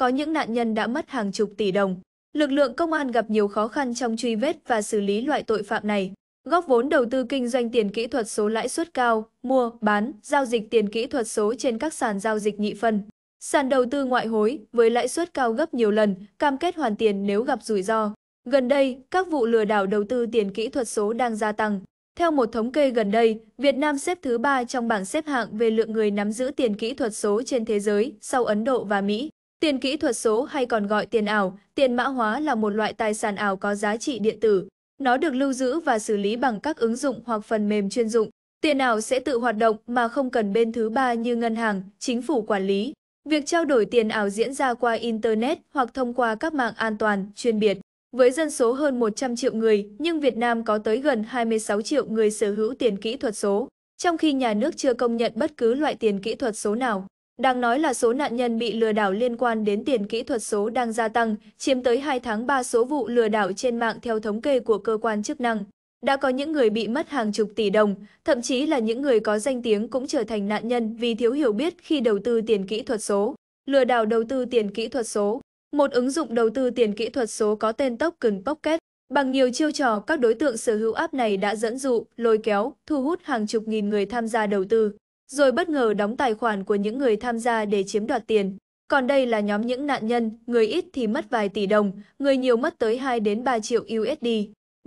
có những nạn nhân đã mất hàng chục tỷ đồng. Lực lượng công an gặp nhiều khó khăn trong truy vết và xử lý loại tội phạm này. Góp vốn đầu tư kinh doanh tiền kỹ thuật số lãi suất cao, mua, bán, giao dịch tiền kỹ thuật số trên các sàn giao dịch nhị phân. Sàn đầu tư ngoại hối với lãi suất cao gấp nhiều lần, cam kết hoàn tiền nếu gặp rủi ro. Gần đây, các vụ lừa đảo đầu tư tiền kỹ thuật số đang gia tăng. Theo một thống kê gần đây, Việt Nam xếp thứ ba trong bảng xếp hạng về lượng người nắm giữ tiền kỹ thuật số trên thế giới sau Ấn Độ và Mỹ. Tiền kỹ thuật số hay còn gọi tiền ảo, tiền mã hóa là một loại tài sản ảo có giá trị điện tử. Nó được lưu giữ và xử lý bằng các ứng dụng hoặc phần mềm chuyên dụng. Tiền ảo sẽ tự hoạt động mà không cần bên thứ ba như ngân hàng, chính phủ quản lý. Việc trao đổi tiền ảo diễn ra qua Internet hoặc thông qua các mạng an toàn, chuyên biệt. Với dân số hơn 100 triệu người, nhưng Việt Nam có tới gần 26 triệu người sở hữu tiền kỹ thuật số, trong khi nhà nước chưa công nhận bất cứ loại tiền kỹ thuật số nào. Đang nói là số nạn nhân bị lừa đảo liên quan đến tiền kỹ thuật số đang gia tăng, chiếm tới 2 tháng 3 số vụ lừa đảo trên mạng theo thống kê của cơ quan chức năng. Đã có những người bị mất hàng chục tỷ đồng, thậm chí là những người có danh tiếng cũng trở thành nạn nhân vì thiếu hiểu biết khi đầu tư tiền kỹ thuật số. Lừa đảo đầu tư tiền kỹ thuật số Một ứng dụng đầu tư tiền kỹ thuật số có tên Token Pocket. Bằng nhiều chiêu trò, các đối tượng sở hữu app này đã dẫn dụ, lôi kéo, thu hút hàng chục nghìn người tham gia đầu tư rồi bất ngờ đóng tài khoản của những người tham gia để chiếm đoạt tiền. Còn đây là nhóm những nạn nhân, người ít thì mất vài tỷ đồng, người nhiều mất tới 2 đến 3 triệu USD.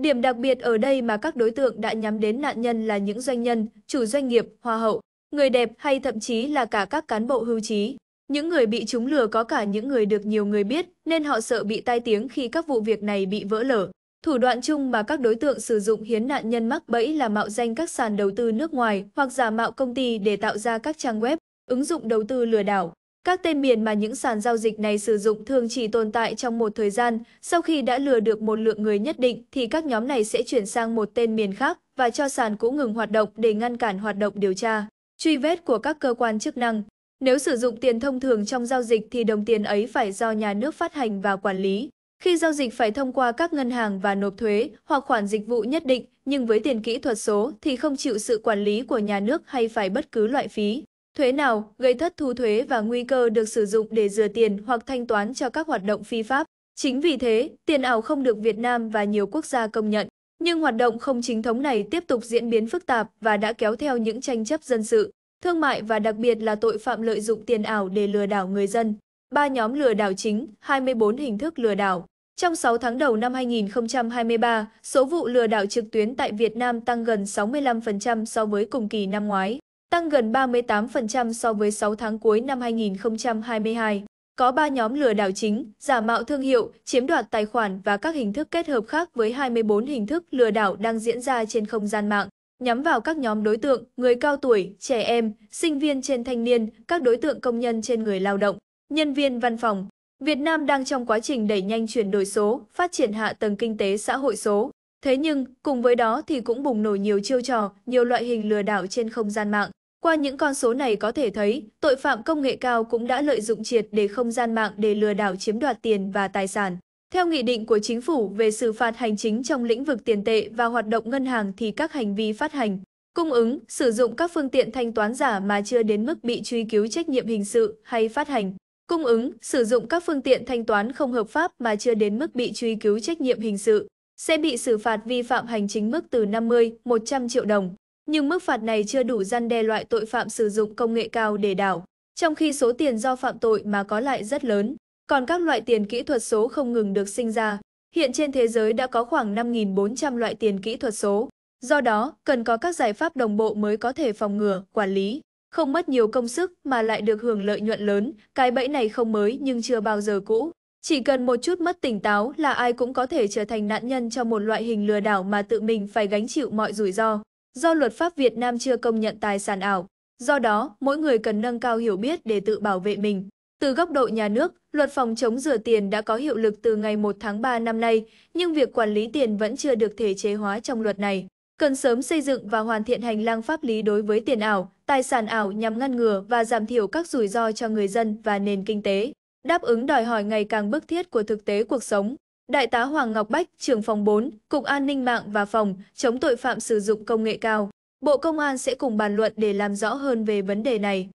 Điểm đặc biệt ở đây mà các đối tượng đã nhắm đến nạn nhân là những doanh nhân, chủ doanh nghiệp, hoa hậu, người đẹp hay thậm chí là cả các cán bộ hưu trí. Những người bị chúng lừa có cả những người được nhiều người biết nên họ sợ bị tai tiếng khi các vụ việc này bị vỡ lở. Thủ đoạn chung mà các đối tượng sử dụng hiến nạn nhân mắc bẫy là mạo danh các sàn đầu tư nước ngoài hoặc giả mạo công ty để tạo ra các trang web, ứng dụng đầu tư lừa đảo. Các tên miền mà những sàn giao dịch này sử dụng thường chỉ tồn tại trong một thời gian, sau khi đã lừa được một lượng người nhất định thì các nhóm này sẽ chuyển sang một tên miền khác và cho sàn cũ ngừng hoạt động để ngăn cản hoạt động điều tra, truy vết của các cơ quan chức năng. Nếu sử dụng tiền thông thường trong giao dịch thì đồng tiền ấy phải do nhà nước phát hành và quản lý. Khi giao dịch phải thông qua các ngân hàng và nộp thuế hoặc khoản dịch vụ nhất định, nhưng với tiền kỹ thuật số thì không chịu sự quản lý của nhà nước hay phải bất cứ loại phí, thuế nào, gây thất thu thuế và nguy cơ được sử dụng để rửa tiền hoặc thanh toán cho các hoạt động phi pháp. Chính vì thế, tiền ảo không được Việt Nam và nhiều quốc gia công nhận. Nhưng hoạt động không chính thống này tiếp tục diễn biến phức tạp và đã kéo theo những tranh chấp dân sự, thương mại và đặc biệt là tội phạm lợi dụng tiền ảo để lừa đảo người dân. Ba nhóm lừa đảo chính, 24 hình thức lừa đảo. Trong 6 tháng đầu năm 2023, số vụ lừa đảo trực tuyến tại Việt Nam tăng gần 65% so với cùng kỳ năm ngoái, tăng gần 38% so với 6 tháng cuối năm 2022. Có 3 nhóm lừa đảo chính, giả mạo thương hiệu, chiếm đoạt tài khoản và các hình thức kết hợp khác với 24 hình thức lừa đảo đang diễn ra trên không gian mạng, nhắm vào các nhóm đối tượng, người cao tuổi, trẻ em, sinh viên trên thanh niên, các đối tượng công nhân trên người lao động, nhân viên văn phòng, Việt Nam đang trong quá trình đẩy nhanh chuyển đổi số, phát triển hạ tầng kinh tế xã hội số. Thế nhưng, cùng với đó thì cũng bùng nổ nhiều chiêu trò, nhiều loại hình lừa đảo trên không gian mạng. Qua những con số này có thể thấy, tội phạm công nghệ cao cũng đã lợi dụng triệt để không gian mạng để lừa đảo chiếm đoạt tiền và tài sản. Theo nghị định của chính phủ về xử phạt hành chính trong lĩnh vực tiền tệ và hoạt động ngân hàng thì các hành vi phát hành, cung ứng, sử dụng các phương tiện thanh toán giả mà chưa đến mức bị truy cứu trách nhiệm hình sự hay phát hành cung ứng, sử dụng các phương tiện thanh toán không hợp pháp mà chưa đến mức bị truy cứu trách nhiệm hình sự, sẽ bị xử phạt vi phạm hành chính mức từ 50, 100 triệu đồng. Nhưng mức phạt này chưa đủ gian đe loại tội phạm sử dụng công nghệ cao để đảo, trong khi số tiền do phạm tội mà có lại rất lớn. Còn các loại tiền kỹ thuật số không ngừng được sinh ra. Hiện trên thế giới đã có khoảng 5.400 loại tiền kỹ thuật số. Do đó, cần có các giải pháp đồng bộ mới có thể phòng ngừa, quản lý không mất nhiều công sức mà lại được hưởng lợi nhuận lớn, cái bẫy này không mới nhưng chưa bao giờ cũ. Chỉ cần một chút mất tỉnh táo là ai cũng có thể trở thành nạn nhân cho một loại hình lừa đảo mà tự mình phải gánh chịu mọi rủi ro. Do luật pháp Việt Nam chưa công nhận tài sản ảo, do đó mỗi người cần nâng cao hiểu biết để tự bảo vệ mình. Từ góc độ nhà nước, luật phòng chống rửa tiền đã có hiệu lực từ ngày 1 tháng 3 năm nay, nhưng việc quản lý tiền vẫn chưa được thể chế hóa trong luật này cần sớm xây dựng và hoàn thiện hành lang pháp lý đối với tiền ảo, tài sản ảo nhằm ngăn ngừa và giảm thiểu các rủi ro cho người dân và nền kinh tế, đáp ứng đòi hỏi ngày càng bức thiết của thực tế cuộc sống. Đại tá Hoàng Ngọc Bách, trưởng phòng 4, Cục An ninh mạng và phòng chống tội phạm sử dụng công nghệ cao, Bộ Công an sẽ cùng bàn luận để làm rõ hơn về vấn đề này.